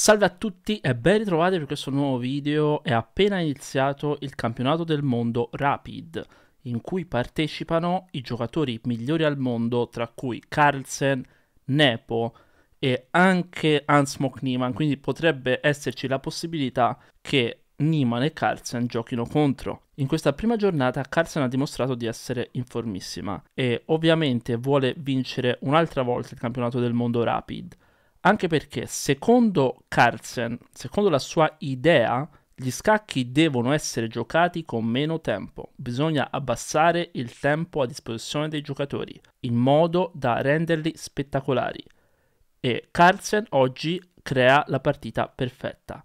Salve a tutti e ben ritrovati per questo nuovo video. È appena iniziato il campionato del mondo Rapid, in cui partecipano i giocatori migliori al mondo, tra cui Carlsen, Nepo e anche Hansmok Niemann, quindi potrebbe esserci la possibilità che Niemann e Carlsen giochino contro. In questa prima giornata Carlsen ha dimostrato di essere informissima e ovviamente vuole vincere un'altra volta il campionato del mondo Rapid anche perché secondo Carlsen, secondo la sua idea, gli scacchi devono essere giocati con meno tempo, bisogna abbassare il tempo a disposizione dei giocatori, in modo da renderli spettacolari. E Carlsen oggi crea la partita perfetta.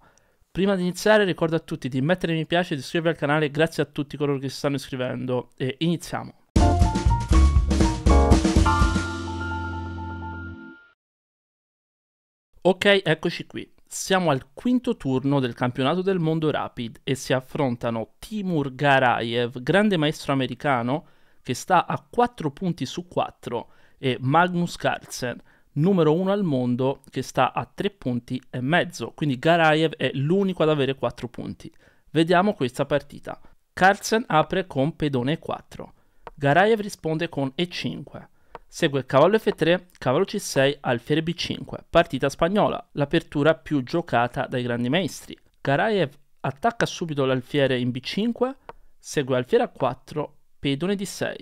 Prima di iniziare ricordo a tutti di mettere mi piace, e di iscrivervi al canale, grazie a tutti coloro che si stanno iscrivendo e iniziamo. Ok, eccoci qui. Siamo al quinto turno del campionato del mondo Rapid e si affrontano Timur Garayev, grande maestro americano che sta a 4 punti su 4, e Magnus Carlsen, numero 1 al mondo che sta a 3 punti e mezzo. Quindi Garayev è l'unico ad avere 4 punti. Vediamo questa partita. Carlsen apre con pedone 4. Garayev risponde con E5. Segue cavallo F3, cavallo C6, alfiere B5. Partita spagnola, l'apertura più giocata dai grandi maestri. Garaev attacca subito l'alfiere in B5, segue alfiere A4, pedone D6.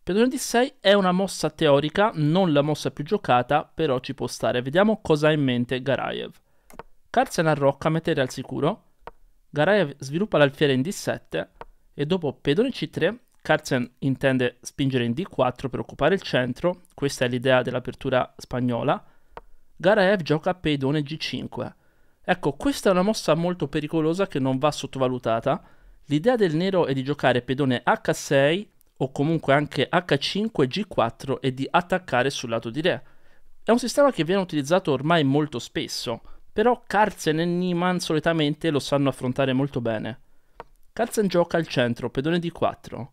Pedone D6 è una mossa teorica, non la mossa più giocata, però ci può stare. Vediamo cosa ha in mente Garaev. Carlsen arrocca a mettere al sicuro. Garaev sviluppa l'alfiere in D7 e dopo pedone C3 Carlsen intende spingere in D4 per occupare il centro, questa è l'idea dell'apertura spagnola. Garaev gioca pedone G5. Ecco, questa è una mossa molto pericolosa che non va sottovalutata. L'idea del nero è di giocare pedone H6 o comunque anche H5 G4 e di attaccare sul lato di re. È un sistema che viene utilizzato ormai molto spesso, però Carlsen e Niemann solitamente lo sanno affrontare molto bene. Carlsen gioca al centro, pedone D4.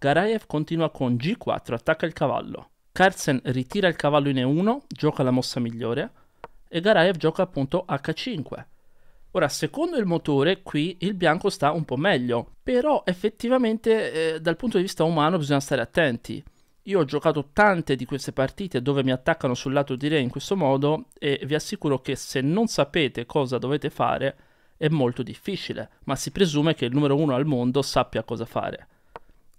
Garaev continua con G4, attacca il cavallo. Carlsen ritira il cavallo in E1, gioca la mossa migliore e Garaev gioca appunto H5. Ora, secondo il motore, qui il bianco sta un po' meglio, però effettivamente eh, dal punto di vista umano bisogna stare attenti. Io ho giocato tante di queste partite dove mi attaccano sul lato di re in questo modo e vi assicuro che se non sapete cosa dovete fare è molto difficile, ma si presume che il numero uno al mondo sappia cosa fare.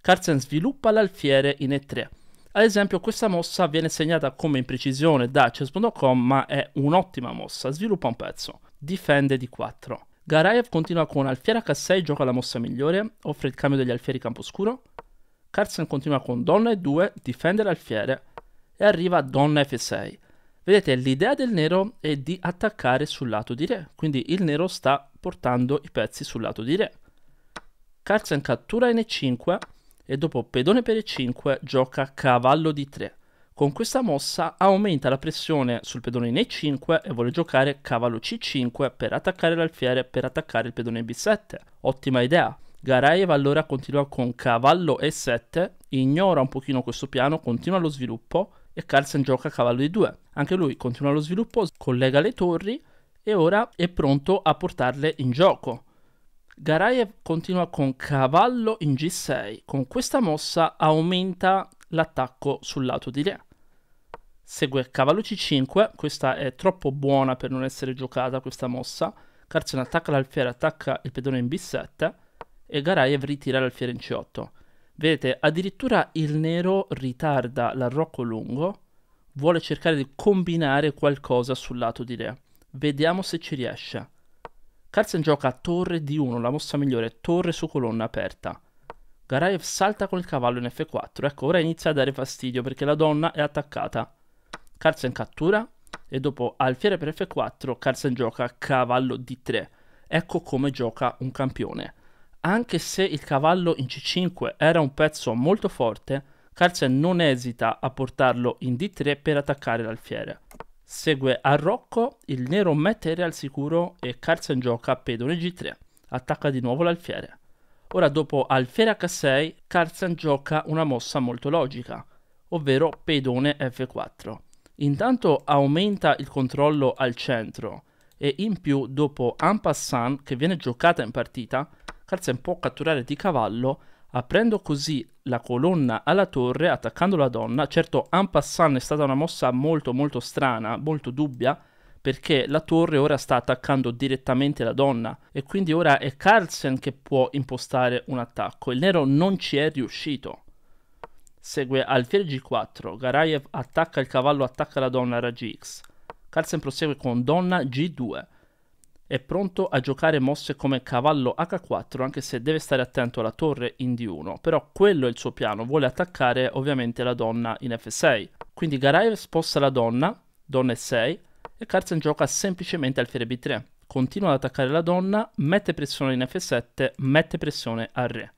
Carlsen sviluppa l'alfiere in E3. Ad esempio questa mossa viene segnata come imprecisione da chess.com ma è un'ottima mossa, sviluppa un pezzo, difende di 4. Garayev continua con alfiere H6, gioca la mossa migliore, offre il cambio degli alfieri campo scuro. Carlsen continua con donna E2, difende l'alfiere e arriva a donna F6. Vedete, l'idea del nero è di attaccare sul lato di re, quindi il nero sta portando i pezzi sul lato di re. Carlsen cattura in e 5 e dopo pedone per E5 gioca cavallo di 3. Con questa mossa aumenta la pressione sul pedone in E5 e vuole giocare cavallo C5 per attaccare l'alfiere per attaccare il pedone B7. Ottima idea. Garaev allora continua con cavallo E7, ignora un pochino questo piano, continua lo sviluppo e Carlsen gioca cavallo di 2. Anche lui continua lo sviluppo, collega le torri e ora è pronto a portarle in gioco. Garaev continua con cavallo in g6, con questa mossa aumenta l'attacco sul lato di re. Segue cavallo c5, questa è troppo buona per non essere giocata questa mossa. Carlsen attacca l'alfiere, attacca il pedone in b7 e Garaev ritira l'alfiere in c8. Vedete, addirittura il nero ritarda l'arrocco lungo, vuole cercare di combinare qualcosa sul lato di re. Vediamo se ci riesce. Carlsen gioca a torre D1, la mossa migliore, torre su colonna aperta. Garayev salta con il cavallo in F4. Ecco, ora inizia a dare fastidio perché la donna è attaccata. Carlsen cattura e dopo alfiere per F4 Carlsen gioca cavallo D3. Ecco come gioca un campione. Anche se il cavallo in C5 era un pezzo molto forte, Carlsen non esita a portarlo in D3 per attaccare l'alfiere. Segue a Rocco, il nero mette aereo al sicuro e Carlsen gioca a pedone G3. Attacca di nuovo l'alfiere. Ora dopo alfiere H6, Carlsen gioca una mossa molto logica, ovvero pedone F4. Intanto aumenta il controllo al centro e in più dopo un passant che viene giocata in partita, Carlsen può catturare di cavallo aprendo così la colonna alla torre, attaccando la donna. Certo, en passant è stata una mossa molto molto strana, molto dubbia, perché la torre ora sta attaccando direttamente la donna e quindi ora è Carlsen che può impostare un attacco. Il nero non ci è riuscito. Segue alfiere g4, Garayev attacca il cavallo, attacca la donna, raggi x. Carlsen prosegue con donna g2. È pronto a giocare mosse come cavallo H4 anche se deve stare attento alla torre in D1, però quello è il suo piano, vuole attaccare ovviamente la donna in F6. Quindi Garaev sposta la donna, donna E6, e Carlsen gioca semplicemente alfiere B3. Continua ad attaccare la donna, mette pressione in F7, mette pressione al re.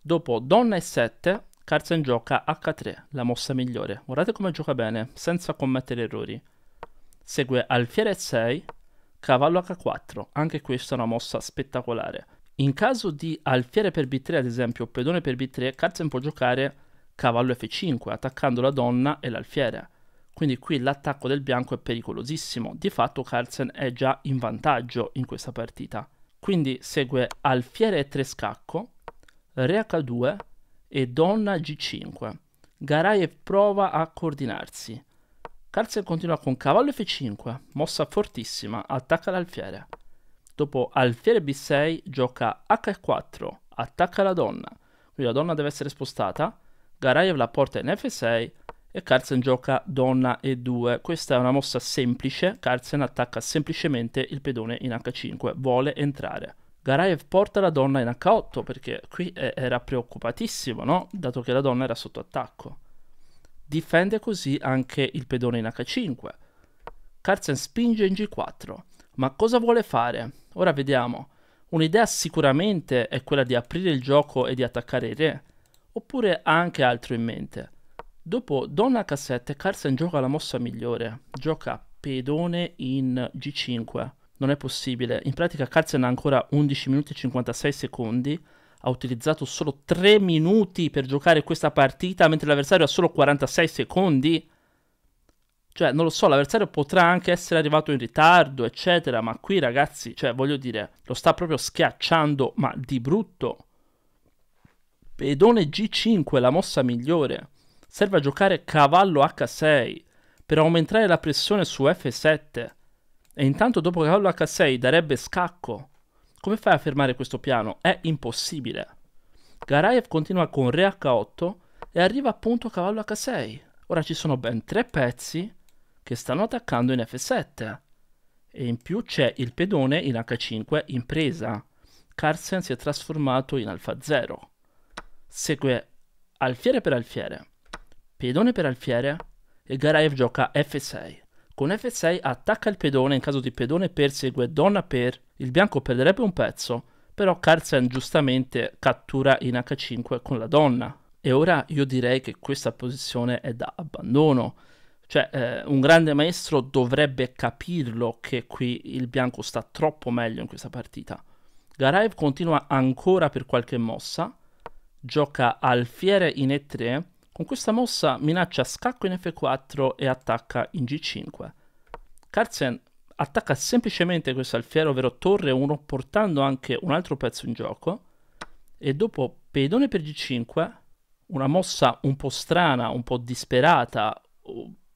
Dopo donna E7, Carlsen gioca H3, la mossa migliore. Guardate come gioca bene, senza commettere errori. Segue alfiere E6, Cavallo H4, anche questa è una mossa spettacolare. In caso di alfiere per B3, ad esempio, o pedone per B3, Carlsen può giocare cavallo F5, attaccando la donna e l'alfiere. Quindi qui l'attacco del bianco è pericolosissimo, di fatto Carlsen è già in vantaggio in questa partita. Quindi segue alfiere E3 scacco, re H2 e donna G5. Garayev prova a coordinarsi. Carlsen continua con cavallo F5, mossa fortissima, attacca l'alfiere. Dopo alfiere B6 gioca H4, attacca la donna, qui la donna deve essere spostata, Garayev la porta in F6 e Carlsen gioca donna E2. Questa è una mossa semplice, Carlsen attacca semplicemente il pedone in H5, vuole entrare. Garayev porta la donna in H8 perché qui eh, era preoccupatissimo, no? dato che la donna era sotto attacco. Difende così anche il pedone in h5. Carlsen spinge in g4. Ma cosa vuole fare? Ora vediamo. Un'idea sicuramente è quella di aprire il gioco e di attaccare il re, oppure ha anche altro in mente. Dopo donna h7 Carlsen gioca la mossa migliore, gioca pedone in g5. Non è possibile, in pratica Carlsen ha ancora 11 minuti e 56 secondi ha utilizzato solo 3 minuti per giocare questa partita, mentre l'avversario ha solo 46 secondi. Cioè, non lo so, l'avversario potrà anche essere arrivato in ritardo, eccetera, ma qui ragazzi, cioè, voglio dire, lo sta proprio schiacciando, ma di brutto. Pedone G5 è la mossa migliore. Serve a giocare cavallo H6 per aumentare la pressione su F7. E intanto dopo cavallo H6 darebbe scacco. Come fai a fermare questo piano? È impossibile. Garayev continua con Re H8 e arriva appunto a cavallo H6. Ora ci sono ben tre pezzi che stanno attaccando in F7. E in più c'è il pedone in H5 in presa. Carlsen si è trasformato in alfa 0. Segue alfiere per alfiere, pedone per alfiere e Garayev gioca F6. Con F6 attacca il pedone in caso di pedone persegue donna per, il bianco perderebbe un pezzo, però Carlsen giustamente cattura in H5 con la donna. E ora io direi che questa posizione è da abbandono. Cioè, eh, un grande maestro dovrebbe capirlo che qui il bianco sta troppo meglio in questa partita. Garaev continua ancora per qualche mossa, gioca alfiere in E3 con questa mossa minaccia scacco in f4 e attacca in g5. Carlsen attacca semplicemente questo alfiere, ovvero torre 1, portando anche un altro pezzo in gioco, e dopo pedone per g5, una mossa un po' strana, un po' disperata,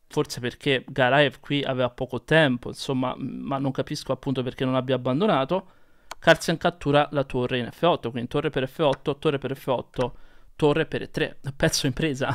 forse perché Garaev qui aveva poco tempo, insomma, ma non capisco appunto perché non abbia abbandonato, Carlsen cattura la torre in f8, quindi torre per f8, torre per f8, torre per tre, pezzo impresa.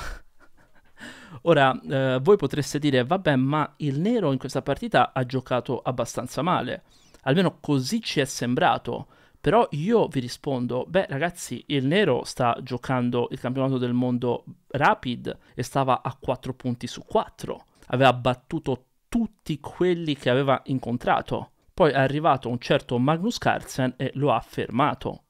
Ora, eh, voi potreste dire, vabbè, ma il nero in questa partita ha giocato abbastanza male, almeno così ci è sembrato, però io vi rispondo, beh ragazzi, il nero sta giocando il campionato del mondo rapid e stava a 4 punti su 4, aveva battuto tutti quelli che aveva incontrato, poi è arrivato un certo Magnus Carlsen e lo ha fermato.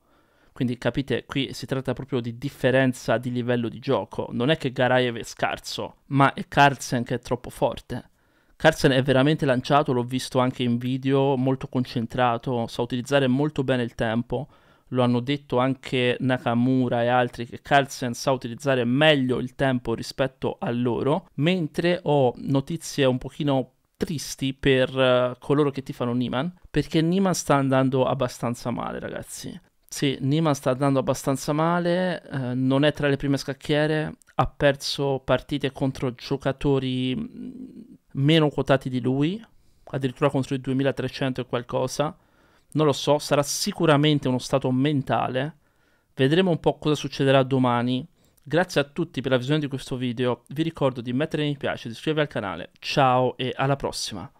Quindi capite, qui si tratta proprio di differenza di livello di gioco. Non è che Garaev è scarso, ma è Carlsen che è troppo forte. Carlsen è veramente lanciato, l'ho visto anche in video, molto concentrato, sa utilizzare molto bene il tempo. Lo hanno detto anche Nakamura e altri che Carlsen sa utilizzare meglio il tempo rispetto a loro, mentre ho notizie un pochino tristi per eh, coloro che tifano fanno Niman, perché Niman sta andando abbastanza male, ragazzi sì, Nima sta andando abbastanza male, eh, non è tra le prime scacchiere, ha perso partite contro giocatori mm, meno quotati di lui, addirittura contro i 2300 e qualcosa. Non lo so, sarà sicuramente uno stato mentale. Vedremo un po' cosa succederà domani. Grazie a tutti per la visione di questo video, vi ricordo di mettere mi piace, di iscrivervi al canale, ciao e alla prossima!